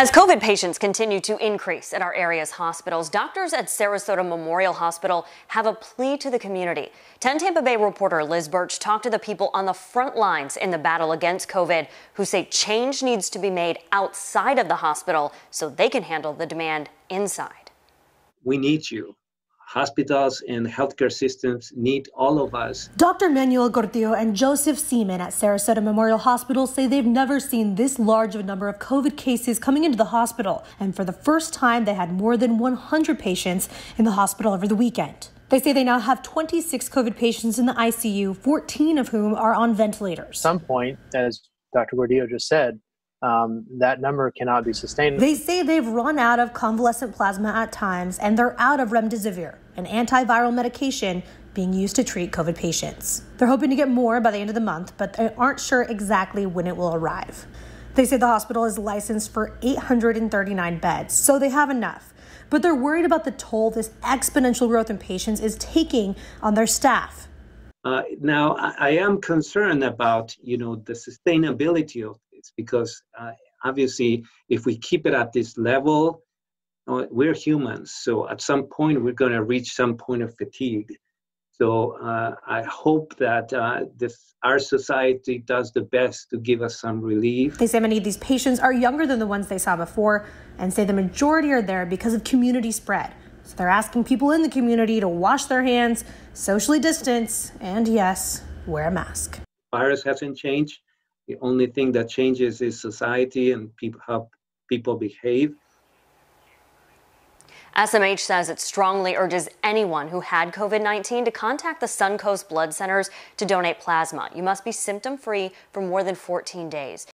As COVID patients continue to increase at our area's hospitals, doctors at Sarasota Memorial Hospital have a plea to the community. 10 Tampa Bay reporter Liz Birch talked to the people on the front lines in the battle against COVID who say change needs to be made outside of the hospital so they can handle the demand inside. We need you hospitals and healthcare systems need all of us. Dr. Manuel Gordillo and Joseph Seaman at Sarasota Memorial Hospital say they've never seen this large of a number of COVID cases coming into the hospital, and for the first time, they had more than 100 patients in the hospital over the weekend. They say they now have 26 COVID patients in the ICU, 14 of whom are on ventilators. At some point, as Dr. Gordillo just said, um, that number cannot be sustained. They say they've run out of convalescent plasma at times, and they're out of remdesivir, an antiviral medication being used to treat COVID patients. They're hoping to get more by the end of the month, but they aren't sure exactly when it will arrive. They say the hospital is licensed for 839 beds, so they have enough. But they're worried about the toll this exponential growth in patients is taking on their staff. Uh, now, I, I am concerned about you know the sustainability of because uh, obviously if we keep it at this level we're humans so at some point we're going to reach some point of fatigue so uh, i hope that uh, this our society does the best to give us some relief they say many of these patients are younger than the ones they saw before and say the majority are there because of community spread so they're asking people in the community to wash their hands socially distance and yes wear a mask virus hasn't changed the only thing that changes is society and people, how people behave. SMH says it strongly urges anyone who had COVID 19 to contact the Suncoast Blood Centers to donate plasma. You must be symptom free for more than 14 days.